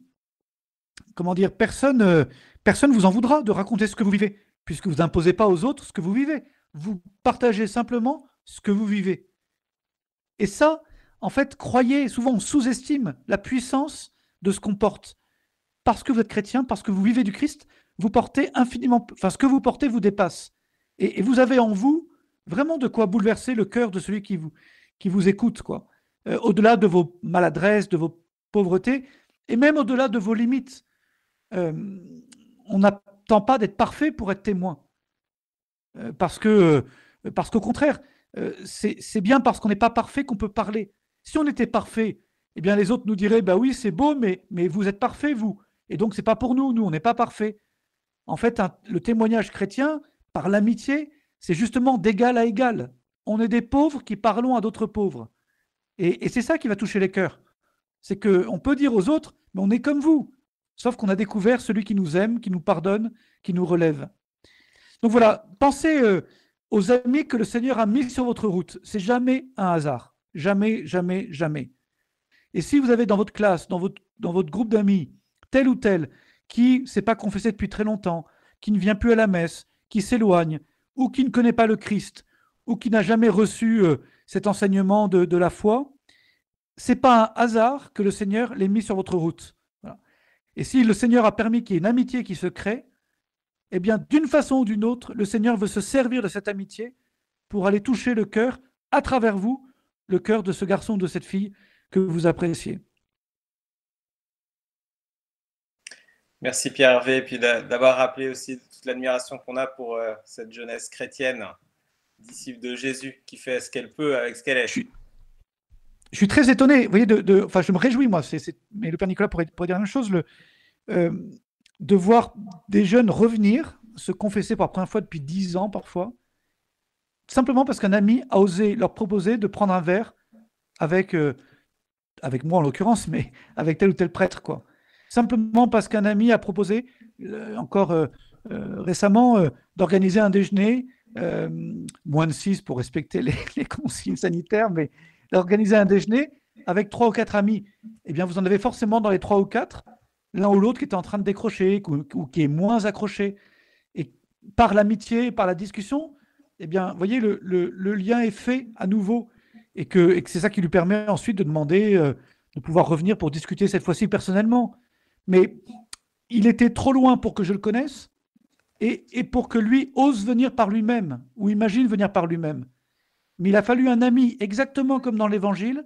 comment dire, personne personne vous en voudra de raconter ce que vous vivez, puisque vous n'imposez pas aux autres ce que vous vivez. Vous partagez simplement ce que vous vivez. Et ça, en fait, croyez, souvent on sous-estime la puissance de ce qu'on porte. Parce que vous êtes chrétien, parce que vous vivez du Christ, vous portez infiniment, enfin ce que vous portez vous dépasse. et vous avez en vous vraiment de quoi bouleverser le cœur de celui qui vous, qui vous écoute, quoi. Euh, au-delà de vos maladresses, de vos pauvretés, et même au-delà de vos limites. Euh, on n'attend pas d'être parfait pour être témoin. Euh, parce que, parce qu'au contraire, c'est bien parce qu'on n'est pas parfait qu'on peut parler. Si on était parfait, eh bien les autres nous diraient, bah oui, c'est beau, mais, mais vous êtes parfait, vous. Et donc, ce n'est pas pour nous, nous, on n'est pas parfait. En fait, le témoignage chrétien, par l'amitié, c'est justement d'égal à égal. On est des pauvres qui parlons à d'autres pauvres. Et, c'est ça qui va toucher les cœurs. C'est qu'on peut dire aux autres, mais on est comme vous. Sauf qu'on a découvert celui qui nous aime, qui nous pardonne, qui nous relève. Donc voilà, pensez euh, aux amis que le Seigneur a mis sur votre route. C'est jamais un hasard. Jamais, jamais, jamais. Et si vous avez dans votre classe, dans votre, dans votre groupe d'amis, tel ou tel qui ne s'est pas confessé depuis très longtemps, qui ne vient plus à la messe, qui s'éloigne, ou qui ne connaît pas le Christ, ou qui n'a jamais reçu euh, cet enseignement de, la foi, c'est pas un hasard que le Seigneur l'ait mis sur votre route. Et si le Seigneur a permis qu'il y ait une amitié qui se crée, eh bien, d'une façon ou d'une autre, le Seigneur veut se servir de cette amitié pour aller toucher le cœur, à travers vous, le cœur de ce garçon ou de cette fille que vous appréciez. Merci Pierre-Hervé, et puis d'avoir rappelé aussi toute l'admiration qu'on a pour euh, cette jeunesse chrétienne, disciple de Jésus, qui fait ce qu'elle peut avec ce qu'elle est. Je suis, très étonné, vous voyez, de, je me réjouis, moi, mais le Père Nicolas pourrait, dire la même chose, le, euh, de voir des jeunes revenir, se confesser pour la première fois depuis dix ans parfois, simplement parce qu'un ami a osé leur proposer de prendre un verre avec, euh, avec moi en l'occurrence, mais avec tel ou tel prêtre, quoi simplement parce qu'un ami a proposé, encore euh, euh, récemment, euh, d'organiser un déjeuner, moins de 6 pour respecter <laughs> les, consignes sanitaires, mais d'organiser un déjeuner avec trois ou quatre amis. Eh bien, vous en avez forcément dans les trois ou quatre, l'un ou l'autre qui est en train de décrocher ou, qui est moins accroché. Et par l'amitié, par la discussion, eh bien, vous voyez, le, lien est fait à nouveau. Et que, c'est ça qui lui permet ensuite de demander de pouvoir revenir pour discuter cette fois-ci personnellement, mais il était trop loin pour que je le connaisse et, pour que lui ose venir par lui-même ou imagine venir par lui-même. Mais il a fallu un ami, exactement comme dans l'Évangile.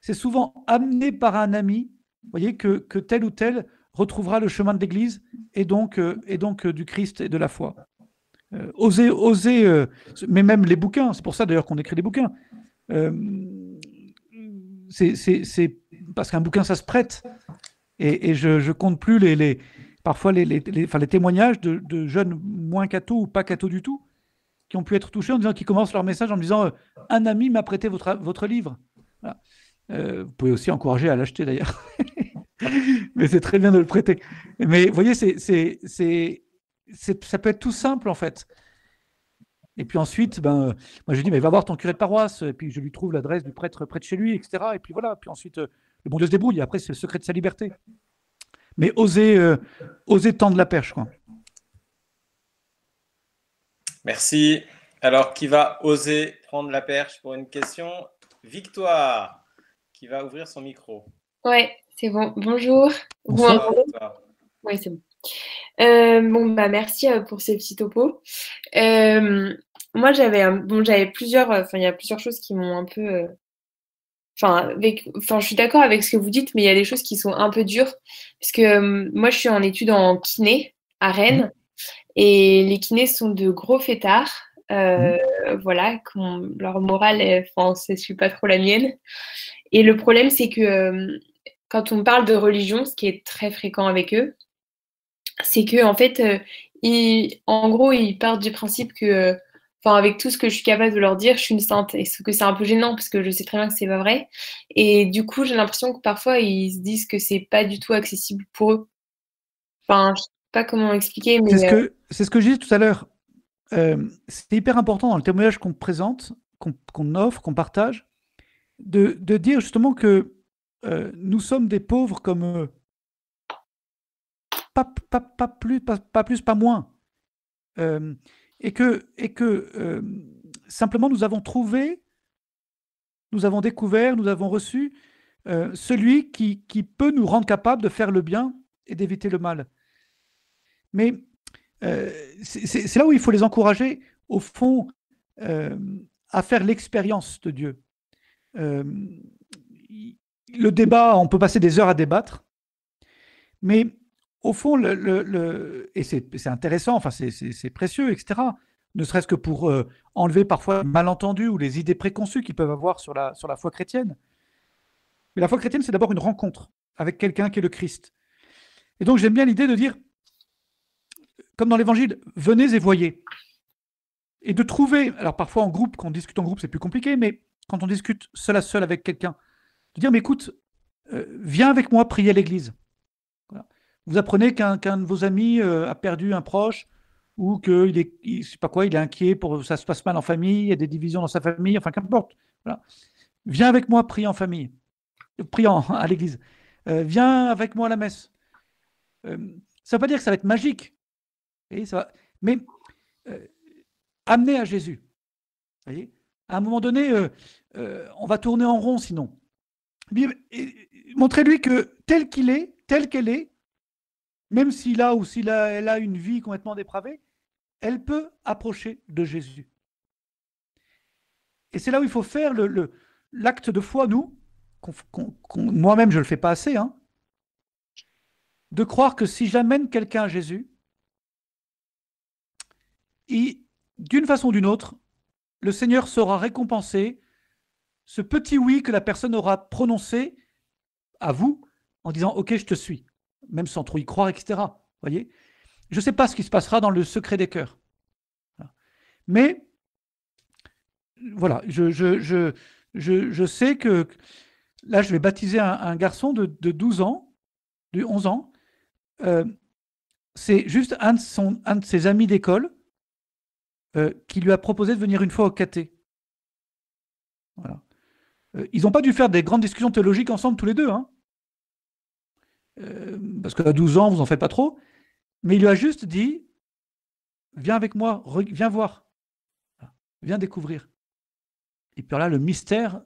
C'est souvent amené par un ami, vous voyez, que, tel ou tel retrouvera le chemin de l'Église et donc, euh, et donc euh, du Christ et de la foi. oser, euh, oser, mais même les bouquins, c'est pour ça d'ailleurs qu'on écrit des bouquins. c'est parce qu'un bouquin, ça se prête. Et, je, je compte plus les, parfois les, les, témoignages de, jeunes moins cathos ou pas cathos du tout qui ont pu être touchés en disant qu'ils commencent leur message en disant euh, un ami m'a prêté votre, votre livre. Euh, vous pouvez aussi encourager à l'acheter d'ailleurs. <laughs> Mais c'est très bien de le prêter. Mais vous voyez, c'est, ça peut être tout simple en fait. Et puis ensuite, ben, euh, moi je lui dis, mais va voir ton curé de paroisse. Et puis je lui trouve l'adresse du prêtre près de chez lui, etc. Et puis voilà. Puis ensuite, le bon Dieu se débrouille. Après, c'est le secret de sa liberté. Mais oser, euh, oser tendre la perche. Quoi. Merci. Alors, qui va oser prendre la perche pour une question Victoire, qui va ouvrir son micro. Ouais, c'est bon. Bonjour. Bonjour. oui, c'est bon. Euh, bon, bah, merci euh, pour ces petits topos. moi, j'avais bon, j'avais plusieurs, enfin, il y a plusieurs choses qui m'ont un peu Enfin, je suis d'accord avec ce que vous dites, mais il y a des choses qui sont un peu dures. Parce que euh, moi, je suis en étude en kiné à Rennes. Mmh. Et les kinés sont de gros fêtards. Euh, voilà, leur morale, enfin, je suis pas trop la mienne. Et le problème, c'est que euh, quand on parle de religion, ce qui est très fréquent avec eux, c'est que en fait, en gros, ils partent du principe que enfin avec tout ce que je suis capable de leur dire, je suis une sainte. Et ce que c'est un peu gênant parce que je sais très bien que c'est pas vrai. Et du coup, j'ai l'impression que parfois ils se disent que c'est pas du tout accessible pour eux. Enfin, je sais pas comment expliquer. C'est ce que euh, c'est ce je disais tout à l'heure. Euh, c'est hyper important dans le témoignage qu'on présente, qu'on offre, qu'on partage, de, dire justement que euh, nous sommes des pauvres comme eux. Pas, plus, pas, moins et que, et que euh, simplement nous avons trouvé, nous avons découvert, nous avons reçu euh, celui qui, peut nous rendre capable de faire le bien et d'éviter le mal. Mais euh, c'est là où il faut les encourager, au fond, à faire l'expérience de Dieu. le débat, on peut passer des heures à débattre, mais au fond, le, et c'est intéressant, enfin c'est précieux, etc. Ne serait-ce que pour euh, enlever parfois les malentendus ou les idées préconçues qu'ils peuvent avoir sur la, sur la foi chrétienne. Mais la foi chrétienne, c'est d'abord une rencontre avec quelqu'un qui est le Christ. Et donc j'aime bien l'idée de dire, comme dans l'Évangile, venez et voyez. Et de trouver, alors parfois en groupe, quand on discute en groupe, c'est plus compliqué, mais quand on discute seul à seul avec quelqu'un, de dire, mais écoute, euh, viens avec moi prier l'église vous apprenez qu'un de vos amis euh, a perdu un proche ou qu'il est, pas quoi, il est inquiet pour ça se passe mal en famille, il y a des divisions dans sa famille, enfin qu'importe. Voilà. Viens avec moi prier en famille, prier <laughs> à l'église. Euh, viens avec moi à la messe. Euh, ça ne veut pas dire que ça va être magique, mais amener à Jésus. à un moment donné, on va tourner en rond sinon. Montrez-lui que tel qu'il est, tel qu'elle est, même s'il a ou si a, elle a une vie complètement dépravée, elle peut approcher de Jésus. Et c'est là où il faut faire l'acte de foi, nous, moi-même je ne le fais pas assez, hein, de croire que si j'amène quelqu'un à Jésus, d'une façon ou d'une autre, le Seigneur saura récompenser ce petit oui que la personne aura prononcé à vous en disant ⁇ Ok, je te suis ⁇ même sans trop y croire, etc. Voyez Je ne sais pas ce qui se passera dans le secret des cœurs. Mais voilà, je, je, je, sais que là, je vais baptiser un, garçon de, 12 ans, de 11 ans. Euh, c'est juste un de, son, un de ses amis d'école euh, qui lui a proposé de venir une fois au caté. Voilà. Euh, ils n'ont pas dû faire des grandes discussions théologiques ensemble tous les deux. Hein. Euh, parce qu'à 12 ans, vous en faites pas trop, mais il lui a juste dit, viens avec moi, viens voir, viens découvrir. Et puis là, le mystère,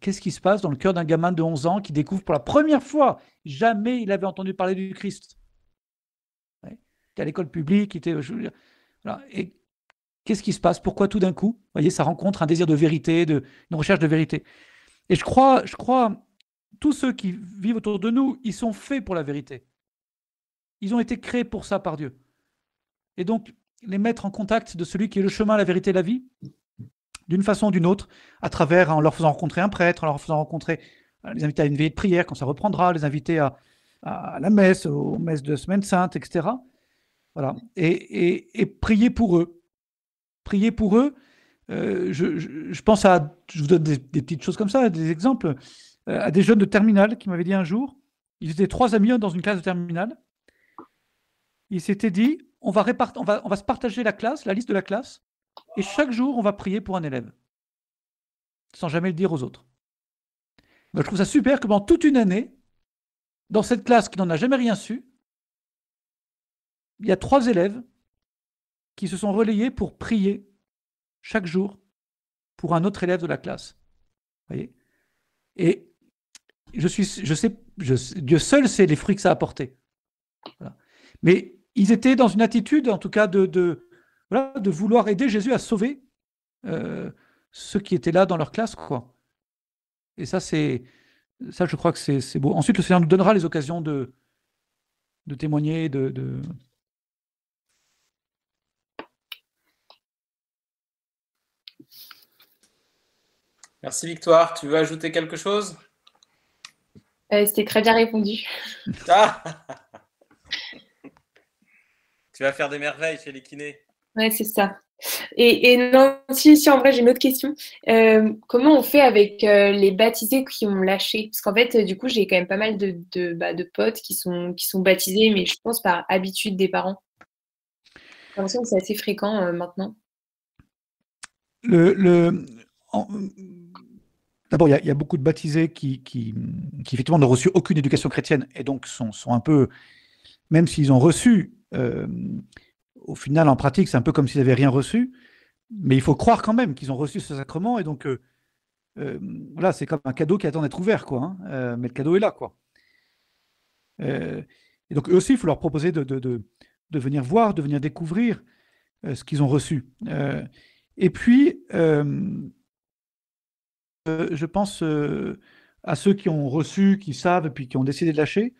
qu'est-ce qui se passe dans le cœur d'un gamin de 11 ans qui découvre pour la première fois, jamais il avait entendu parler du Christ Il était à l'école publique, il était... Euh, Et qu'est-ce qui se passe Pourquoi tout d'un coup, vous voyez, ça rencontre un désir de vérité, de, une recherche de vérité Et je crois, je crois tous ceux qui vivent autour de nous, ils sont faits pour la vérité. Ils ont été créés pour ça par Dieu. Et donc, les mettre en contact de celui qui est le chemin, la vérité, la vie, d'une façon ou d'une autre, à travers, en leur faisant rencontrer un prêtre, en leur faisant rencontrer, euh, les inviter à une veille de prière quand ça reprendra, les inviter à, la messe, aux messes de Semaine Sainte, etc. Voilà. Et, et, prier pour eux. Prier pour eux. Euh, je, pense à, je vous donne des petites choses comme ça, des exemples. Euh, à des jeunes de terminale qui m'avaient dit un jour, ils étaient trois amis dans une classe de terminale, ils s'étaient dit, on va, se partager la classe, la liste de la classe, et chaque jour, on va prier pour un élève, sans jamais le dire aux autres. Bah, je trouve ça super que pendant toute une année, dans cette classe qui n'en a jamais rien su, il y a trois élèves qui se sont relayés pour prier chaque jour pour un autre élève de la classe. Voyez et suis, je sais, Dieu seul sait les fruits que ça a apporté. Mais ils étaient dans une attitude, en tout cas, de, vouloir aider Jésus à sauver euh, ceux qui étaient là dans leur classe, quoi. Et ça, c'est, ça, je crois que c'est beau. Ensuite, le Seigneur nous donnera les occasions de, témoigner, de... Merci Victoire. Tu veux ajouter quelque chose euh, c'était très bien répondu. <laughs> tu vas faire des merveilles chez les kinés. Ouais, c'est ça. Et, non, si, en vrai, j'ai une autre question. Euh, comment on fait avec euh, les baptisés qui ont lâché Parce qu'en fait, du coup, j'ai quand même pas mal de, bah, de, potes qui sont, qui sont baptisés, mais je pense par habitude des parents. J'ai l'impression que c'est assez fréquent maintenant. Le, le D'abord, il y, a beaucoup de baptisés qui, effectivement n'ont reçu aucune éducation chrétienne et donc sont, sont un peu, même s'ils ont reçu, euh, au final, en pratique, c'est un peu comme s'ils n'avaient rien reçu, mais il faut croire quand même qu'ils ont reçu ce sacrement et donc euh, euh, c'est comme un cadeau qui attend d'être ouvert, quoi. Hein, mais le cadeau est là, quoi. et donc eux aussi, il faut leur proposer de, de, de venir voir, de venir découvrir ce qu'ils ont reçu. et puis euh, je pense euh, à ceux qui ont reçu, qui savent, puis qui ont décidé de lâcher.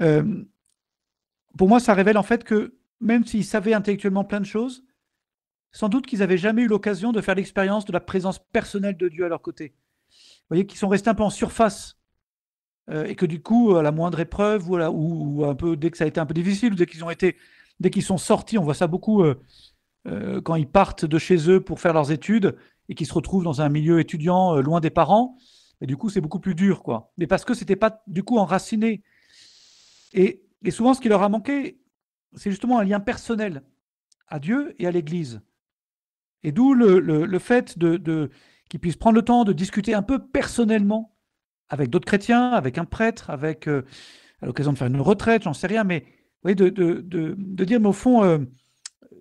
Euh, pour moi, ça révèle en fait que même s'ils savaient intellectuellement plein de choses, sans doute qu'ils n'avaient jamais eu l'occasion de faire l'expérience de la présence personnelle de Dieu à leur côté. Vous voyez, qu'ils sont restés un peu en surface et que du coup, à la moindre épreuve ou, un peu dès que ça a été un peu difficile, ou dès qu'ils ont été, dès qu'ils sont sortis, on voit ça beaucoup euh, quand ils partent de chez eux pour faire leurs études et qu'ils se retrouvent dans un milieu étudiant euh, loin des parents. Et du coup, c'est beaucoup plus dur, quoi. Mais parce que c'était pas du coup enraciné. Et, et souvent, ce qui leur a manqué, c'est justement un lien personnel à Dieu et à l'Église. Et d'où le, le, fait de, de qu'ils puissent prendre le temps de discuter un peu personnellement avec d'autres chrétiens, avec un prêtre, avec euh, à l'occasion de faire une retraite, j'en sais rien, mais de, de, dire, mais au fond,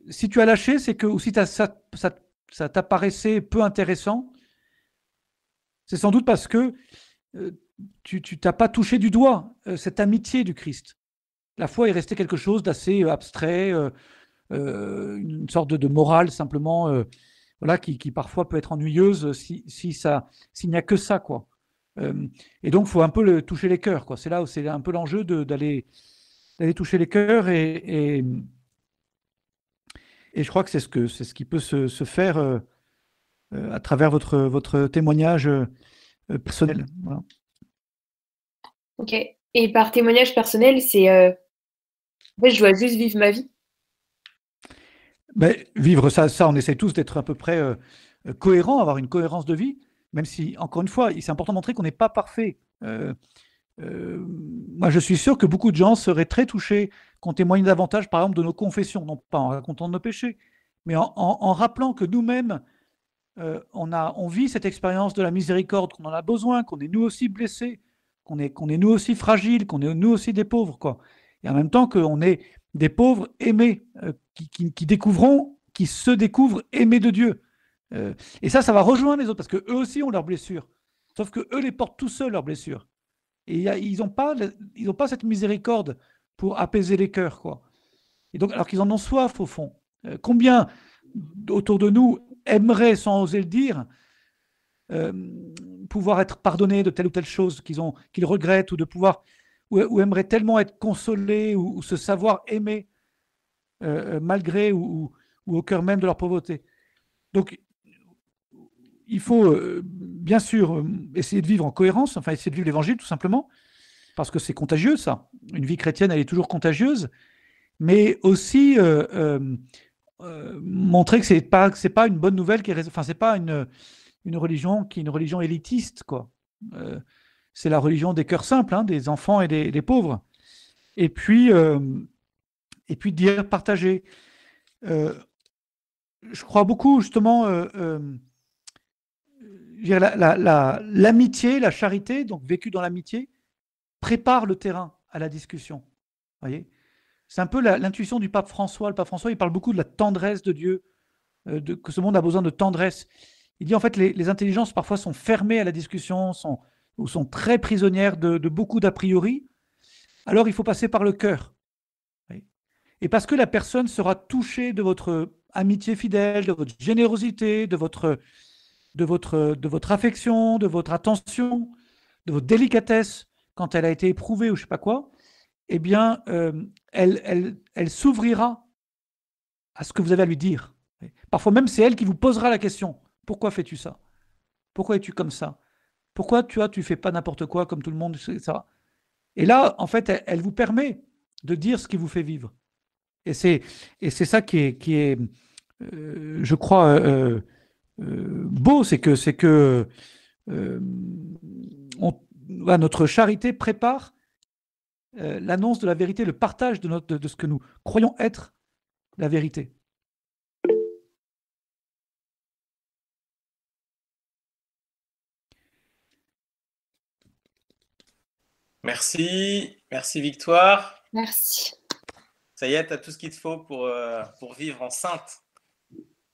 si tu as lâché, c'est que, ou si ça, ça, t'apparaissait peu intéressant, c'est sans doute parce que euh, tu tu t'as pas touché du doigt euh, cette amitié du Christ. La foi est restée quelque chose d'assez euh, abstrait, une sorte de, morale simplement, voilà, qui, parfois peut être ennuyeuse si, ça, s'il n'y a que ça, quoi. et donc, faut un peu le, toucher les cœurs, quoi. C'est là où c'est un peu l'enjeu d'aller d'aller toucher les cœurs et et je crois que c'est ce, ce qui peut se, faire euh, euh, à travers votre, votre témoignage euh, personnel. Ok. Et par témoignage personnel, c'est. je dois juste vivre ma vie. Ben, vivre ça, ça, on essaye tous d'être à peu près cohérent, avoir une cohérence de vie, même si, encore une fois, c'est important de montrer qu'on n'est pas parfait. Euh, moi, je suis sûr que beaucoup de gens seraient très touchés qu'on témoigne davantage, par exemple, de nos confessions, non pas en racontant de nos péchés, mais en, rappelant que nous-mêmes, euh, on, a, on vit cette expérience de la miséricorde, qu'on en a besoin, qu'on est nous aussi blessés, qu'on est, qu'on est nous aussi fragiles, qu'on est nous aussi des pauvres, quoi. Et en même temps qu'on est des pauvres aimés, euh, qui, qui, qui, qui se découvrent aimés de Dieu. et ça, ça va rejoindre les autres, parce qu'eux aussi ont leurs blessures. Sauf que eux les portent tout seuls, leurs blessures ils n'ont pas, cette miséricorde pour apaiser les cœurs, quoi. Et donc, alors qu'ils en ont soif au fond. Euh, combien autour de nous aimeraient, sans oser le dire, euh, pouvoir être pardonnés de telle ou telle chose qu'ils ont, qu'ils regrettent, ou de pouvoir, ou, aimerait aimeraient tellement être consolés, ou, se savoir aimer euh, malgré ou, ou, au cœur même de leur pauvreté. Donc, il faut euh, bien sûr euh, essayer de vivre en cohérence, enfin essayer de vivre l'évangile tout simplement, parce que c'est contagieux ça. Une vie chrétienne, elle est toujours contagieuse, mais aussi euh, montrer que c'est pas pas une bonne nouvelle, qui est, enfin c'est pas une une religion qui est une religion élitiste quoi. c'est la religion des cœurs simples, hein, des enfants et des, pauvres. Et puis et puis dire partager. je crois beaucoup justement l'amitié, la, la, la, charité, donc vécue dans l'amitié, prépare le terrain à la discussion. Voyez C'est un peu l'intuition du pape François. Le pape François, il parle beaucoup de la tendresse de Dieu, euh, de, que ce monde a besoin de tendresse. Il dit en fait les, les intelligences parfois sont fermées à la discussion, sont, ou sont très prisonnières de beaucoup d'a priori. Alors il faut passer par le cœur. Et parce que la personne sera touchée de votre amitié fidèle, de votre générosité, de votre de votre, de votre affection, de votre attention, de votre délicatesse quand elle a été éprouvée ou je sais pas quoi, eh bien, euh, elle, elle, s'ouvrira à ce que vous avez à lui dire. Parfois même, c'est elle qui vous posera la question. Pourquoi fais-tu ça Pourquoi es-tu comme ça Pourquoi tu as, tu fais pas n'importe quoi comme tout le monde, ça Et là, en fait, elle, vous permet de dire ce qui vous fait vivre. Et c'est, et c'est ça qui est, qui est euh, je crois, euh, euh, beau, c'est que, c'est que euh, notre charité prépare euh, l'annonce de la vérité, le partage de, notre, de, ce que nous croyons être la vérité. Merci, merci Victoire. Merci. Ça y est, tu as tout ce qu'il te faut pour, pour vivre enceinte.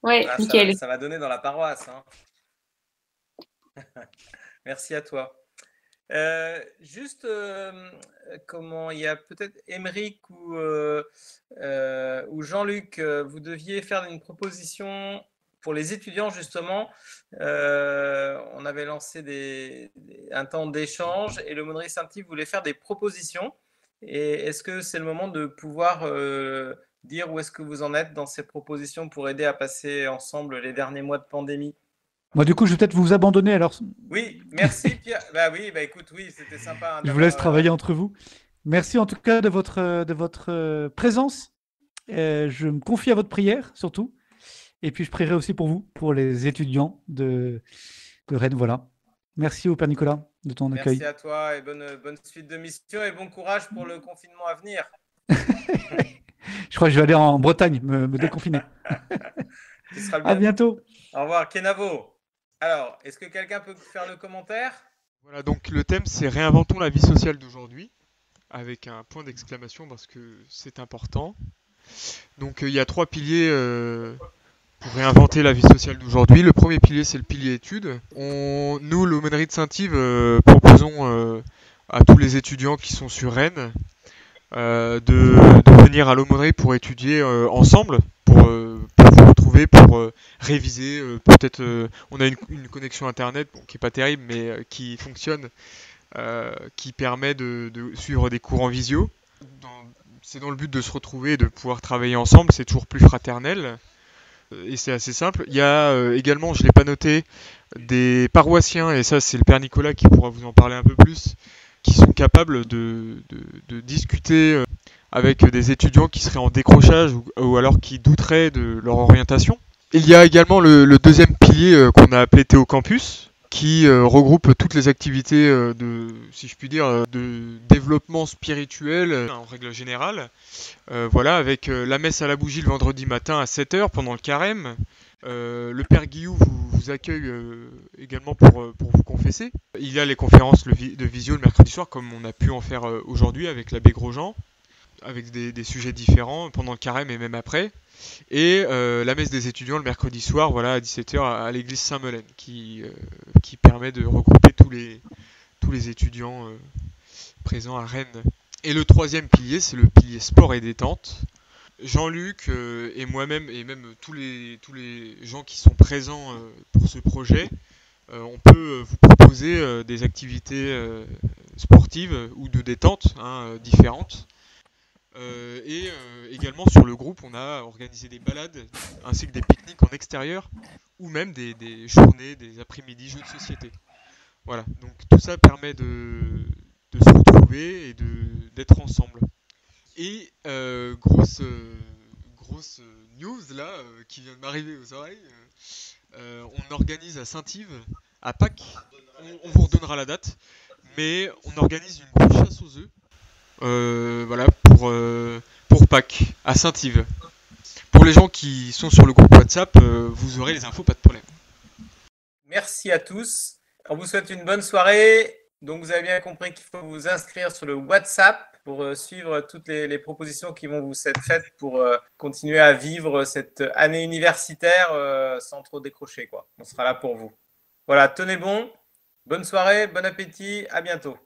Ouais, ah, ça, va, donner dans la paroisse. Hein. <laughs> Merci à toi. Euh, juste, euh, comment il y a peut-être Émeric ou, euh, ou Jean-Luc, vous deviez faire une proposition pour les étudiants justement. on avait lancé un temps d'échange et le Monnerie saint voulait faire des propositions. Et est-ce que c'est le moment de pouvoir dire où est-ce que vous en êtes dans ces propositions pour aider à passer ensemble les derniers mois de pandémie moi, du coup, je vais peut-être vous abandonner alors. Oui, merci Pierre. bah oui, bah écoute, oui, c'était sympa. Hein, je vous laisse euh, travailler entre vous. Merci en tout cas de votre, euh, de votre euh, présence. je me confie à votre prière surtout. Et puis, je prierai aussi pour vous, pour les étudiants de, de Rennes. Voilà. Merci au Père Nicolas de ton accueil. Merci à toi et bonne, bonne suite de mission et bon courage pour le confinement à venir. <laughs> je crois que je vais aller en Bretagne me, déconfiner. <laughs> À bientôt. Au revoir, Kenavo. Alors, est-ce que quelqu'un peut faire le commentaire Voilà, donc le thème c'est Réinventons la vie sociale d'aujourd'hui, avec un point d'exclamation parce que c'est important. Donc euh, il y a trois piliers euh, pour réinventer la vie sociale d'aujourd'hui. Le premier pilier c'est le pilier études. On, nous, l'aumônerie de Saint-Yves, euh, proposons à tous les étudiants qui sont sur Rennes euh, de, venir à l'aumônerie pour étudier euh, ensemble, euh, pour, vous retrouver, pour réviser. Peut-être on a une, connexion internet qui n'est pas terrible, mais qui fonctionne, qui permet de, suivre des cours en visio. C'est dans le but de se retrouver de pouvoir travailler ensemble, c'est toujours plus fraternel et c'est assez simple. Il y a également, je ne l'ai pas noté, des paroissiens, et ça c'est le Père Nicolas qui pourra vous en parler un peu plus, qui sont capables de, de, discuter euh, avec des étudiants qui seraient en décrochage ou, alors qui douteraient de leur orientation. Il y a également le, deuxième pilier euh, qu'on a appelé Théo Campus, qui euh, regroupe toutes les activités de, si je puis dire, de développement spirituel en règle générale. voilà, avec la messe à la bougie le vendredi matin à 7h pendant le carême, euh, le père Guillou vous, accueille euh, également euh, pour, vous confesser. Il y a les conférences de visio le mercredi soir, comme on a pu en faire aujourd'hui avec l'abbé Grosjean, avec des, sujets différents pendant le carême et même après. Et la messe des étudiants le mercredi soir, voilà, à 17h à, l'église Saint-Melaine, qui, permet de regrouper tous les étudiants présents à Rennes. Et le troisième pilier, c'est le pilier sport et détente. Jean-Luc euh, et moi-même, et même tous les, tous les gens qui sont présents euh, pour ce projet, euh, on peut vous proposer des activités sportives ou de détente hein, différentes. et également sur le groupe, on a organisé des balades ainsi que des pique-niques en extérieur ou même des, journées, des après-midi jeux de société. Voilà, donc tout ça permet de, de se retrouver et d'être ensemble. Et euh, grosse, euh, grosse euh, news là, qui vient de m'arriver aux oreilles, on organise à Saint-Yves, à Pâques, on, vous redonnera la date, mais on organise une grosse chasse aux œufs. voilà, pour, pour Pâques, à Saint-Yves. Pour les gens qui sont sur le groupe WhatsApp, vous aurez les infos, pas de problème. Merci à tous. On vous souhaite une bonne soirée. Donc, vous avez bien compris qu'il faut vous inscrire sur le WhatsApp pour euh, suivre toutes les, propositions qui vont vous être faites pour euh, continuer à vivre cette année universitaire euh, sans trop décrocher. Quoi. On sera là pour vous. Voilà, tenez bon. Bonne soirée, bon appétit, à bientôt.